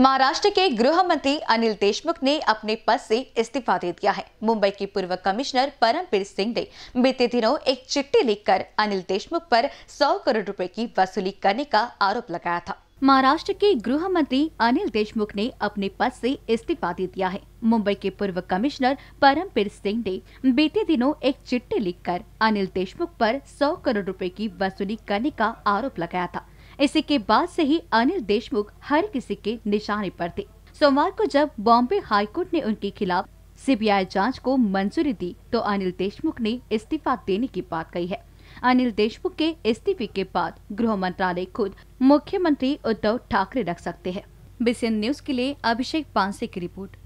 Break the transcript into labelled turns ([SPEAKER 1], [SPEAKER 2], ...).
[SPEAKER 1] महाराष्ट्र के गृह मंत्री अनिल देशमुख ने अपने पद से इस्तीफा दे दिया है मुंबई के पूर्व कमिश्नर परमवीर सिंह ने बीते दिनों एक चिट्ठी लिखकर अनिल देशमुख पर 100 करोड़ रुपए की वसूली करने का आरोप लगाया था महाराष्ट्र के गृह मंत्री अनिल देशमुख ने अपने पद से इस्तीफा दे दिया है मुंबई के पूर्व कमिश्नर परमवीर सिंह ने बीते दिनों एक चिट्ठी लिखकर अनिल देशमुख पर 100 करोड़ रुपए की वसूली करने का आरोप लगाया था इसी के बाद से ही अनिल देशमुख हर किसी के निशाने पर थे सोमवार को जब बॉम्बे हाईकोर्ट ने उनके खिलाफ सीबीआई जांच को मंजूरी दी तो अनिल देशमुख ने इस्तीफा देने की बात कही है अनिल देशमुख के इस्तीफे के बाद गृह मंत्रालय खुद मुख्यमंत्री उद्धव ठाकरे रख सकते हैं बीसीएन न्यूज के लिए अभिषेक पांसे की रिपोर्ट